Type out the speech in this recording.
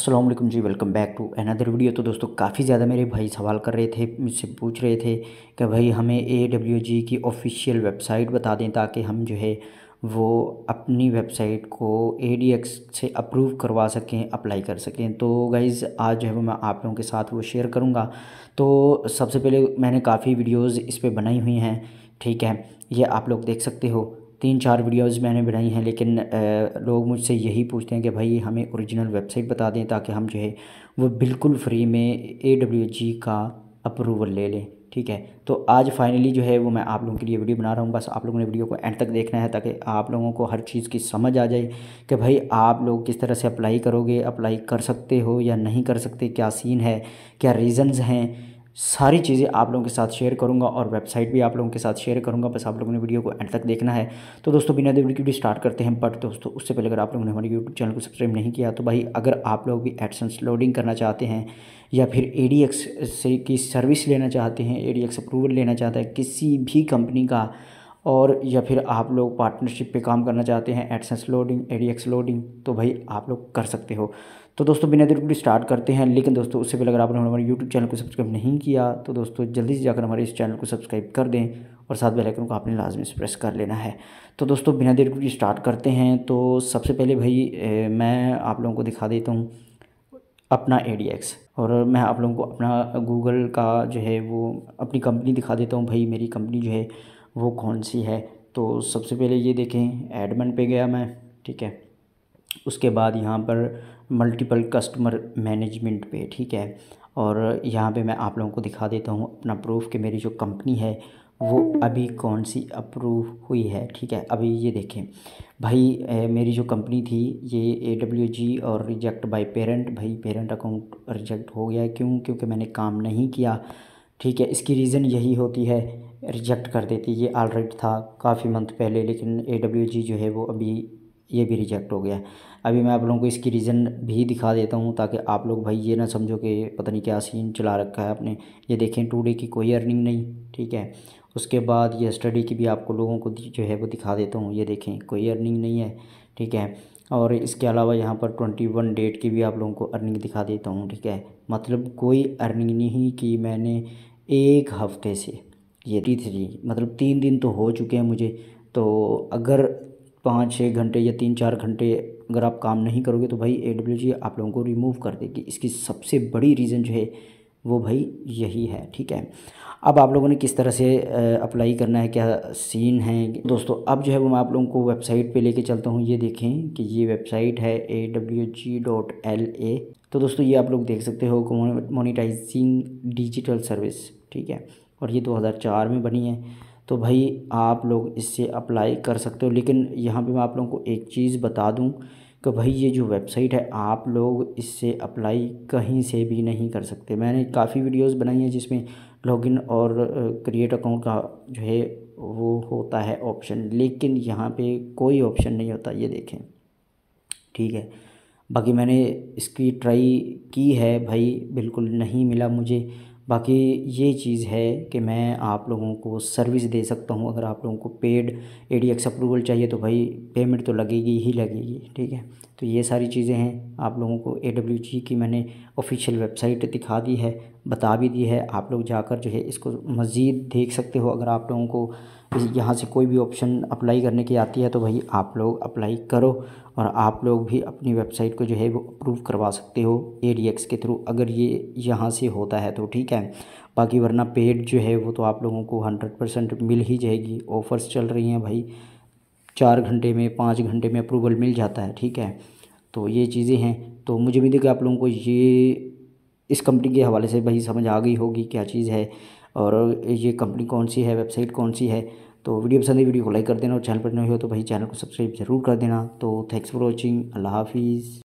अस्सलाम वालेकुम जी welcome back to another video तो दोस्तों काफ़ी ज़्यादा मेरे भाई सवाल कर रहे थे मुझसे पूछ रहे थे कि भाई हमें ए डब्ल्यू जी की ऑफिशियल वेबसाइट बता दें ताकि हम जो है वो अपनी वेबसाइट को ए डी एक्स से अप्रूव करवा सकें अप्लाई कर सकें तो गाइज़ आज जो है वो मैं आप लोगों के साथ वो शेयर करूँगा तो सबसे पहले मैंने काफ़ी वीडियोज़ इस पर बनाई हुई हैं ठीक है ये आप लोग देख सकते हो तीन चार वीडियोस मैंने बनाई हैं लेकिन लोग मुझसे यही पूछते हैं कि भाई हमें ओरिजिनल वेबसाइट बता दें ताकि हम जो है वो बिल्कुल फ्री में ए डब्ल्यू जी का अप्रूवल ले लें ठीक है तो आज फाइनली जो है वो मैं आप लोगों के लिए वीडियो बना रहा हूँ बस आप लोगों ने वीडियो को एंड तक देखना है ताकि आप लोगों को हर चीज़ की समझ आ जाए कि भाई आप लोग किस तरह से अप्लाई करोगे अप्लाई कर सकते हो या नहीं कर सकते क्या सीन है क्या रीज़न्स हैं सारी चीज़ें आप लोगों के साथ शेयर करूंगा और वेबसाइट भी आप लोगों के साथ शेयर करूंगा बस आप लोगों ने वीडियो को एंड तक देखना है तो दोस्तों बिना देरी वीडियो स्टार्ट करते हैं बट दोस्तों उससे पहले अगर आप लोगों ने हमारे यूट्यूब चैनल को सब्सक्राइब नहीं किया तो भाई अगर आप लोग भी एडसेंस लोडिंग करना चाहते हैं या फिर ए से की सर्विस लेना चाहते हैं ए अप्रूवल लेना चाहते हैं किसी भी कंपनी का और या फिर आप लोग पार्टनरशिप पे काम करना चाहते हैं एडसेंस लोडिंग एडीएक्स लोडिंग तो भाई आप लोग कर सकते हो तो दोस्तों बिना देर स्टार्ट करते हैं लेकिन दोस्तों उससे पहले अगर आपने हमारे यूट्यूब चैनल को सब्सक्राइब नहीं किया तो दोस्तों जल्दी से जाकर हमारे इस चैनल को सब्सक्राइब कर दें और साथ बेल आइकन को आपने लाजमी से प्रेस कर लेना है तो दोस्तों बिना देर को स्टार्ट करते हैं तो सबसे पहले भाई ए, मैं आप लोगों को दिखा देता हूँ अपना ए और मैं आप लोगों को अपना गूगल का जो है वो अपनी कंपनी दिखा देता हूँ भाई मेरी कंपनी जो है वो कौन सी है तो सबसे पहले ये देखें एडमिन पे गया मैं ठीक है उसके बाद यहाँ पर मल्टीपल कस्टमर मैनेजमेंट पे ठीक है और यहाँ पे मैं आप लोगों को दिखा देता हूँ अपना प्रूफ कि मेरी जो कंपनी है वो अभी कौन सी अप्रूव हुई है ठीक है अभी ये देखें भाई ए, मेरी जो कंपनी थी ये ए डब्ल्यू जी और रिजेक्ट बाय पेरेंट भाई पेरेंट अकाउंट रिजेक्ट हो गया क्यों क्योंकि मैंने काम नहीं किया ठीक है इसकी रीज़न यही होती है रिजेक्ट कर देती ये ऑलरेडी था काफ़ी मंथ पहले लेकिन ए डब्ल्यू जी जो है वो अभी ये भी रिजेक्ट हो गया अभी मैं आप लोगों को इसकी रीज़न भी दिखा देता हूँ ताकि आप लोग भाई ये ना समझो कि पता नहीं क्या सीन चला रखा है आपने ये देखें टू डे की कोई अर्निंग नहीं ठीक है उसके बाद ये स्टडी की भी आपको लोगों को जो है वो दिखा देता हूँ ये देखें कोई अर्निंग नहीं है ठीक है और इसके अलावा यहाँ पर ट्वेंटी वन डेट की भी आप लोगों को अर्निंग दिखा देता हूँ ठीक है मतलब कोई अर्निंग नहीं की मैंने एक हफ्ते से थी जी मतलब तीन दिन तो हो चुके हैं मुझे तो अगर पाँच छः घंटे या तीन चार घंटे अगर आप काम नहीं करोगे तो भाई ए डब्ल्यू जी आप लोगों को रिमूव कर देगी इसकी सबसे बड़ी रीज़न जो है वो भाई यही है ठीक है अब आप लोगों ने किस तरह से अप्लाई करना है क्या सीन है दोस्तों अब जो है वो मैं आप लोगों को वेबसाइट पे लेके चलता हूँ ये देखें कि ये वेबसाइट है A W G dot L A तो दोस्तों ये आप लोग देख सकते हो मोनिटाइजिंग डिजिटल सर्विस ठीक है और ये 2004 में बनी है तो भाई आप लोग इससे अप्लाई कर सकते हो लेकिन यहाँ पे मैं आप लोगों को एक चीज़ बता दूँ कि भाई ये जो वेबसाइट है आप लोग इससे अप्लाई कहीं से भी नहीं कर सकते मैंने काफ़ी वीडियोस बनाई हैं जिसमें लॉगिन और क्रिएट अकाउंट का जो है वो होता है ऑप्शन लेकिन यहाँ पे कोई ऑप्शन नहीं होता ये देखें ठीक है बाकी मैंने इसकी ट्राई की है भाई बिल्कुल नहीं मिला मुझे बाकी ये चीज़ है कि मैं आप लोगों को सर्विस दे सकता हूँ अगर आप लोगों को paid A D X approval चाहिए तो भाई पेमेंट तो लगेगी ही लगेगी ठीक है तो ये सारी चीज़ें हैं आप लोगों को ए डब्ल्यू जी की मैंने ऑफिशियल वेबसाइट दिखा दी है बता भी दी है आप लोग जाकर जो है इसको मज़ीद देख सकते हो अगर आप लोगों को यहाँ से कोई भी ऑप्शन अप्लाई करने की आती है तो भाई आप लोग अप्लाई करो और आप लोग भी अपनी वेबसाइट को जो है वो अप्रूव करवा सकते हो ए डी एक्स के थ्रू अगर ये यहाँ से होता है तो ठीक है बाकी वरना पेड जो है वो तो आप लोगों को हंड्रेड परसेंट मिल ही जाएगी ऑफ़र्स चल रही हैं भाई चार घंटे में पाँच घंटे में अप्रूवल मिल जाता है ठीक है तो ये चीज़ें हैं तो मुझे भी देखिए आप लोगों को ये इस कंपनी के हवाले से भाई समझ आ गई होगी क्या चीज़ है और ये कंपनी कौन सी है वेबसाइट कौन सी है तो वीडियो पसंद है वीडियो को लाइक कर देना और चैनल पर नहीं हो तो भाई चैनल को सब्सक्राइब जरूर कर देना तो थैंक्स फॉर वॉचिंग अल्लाह हाफिज़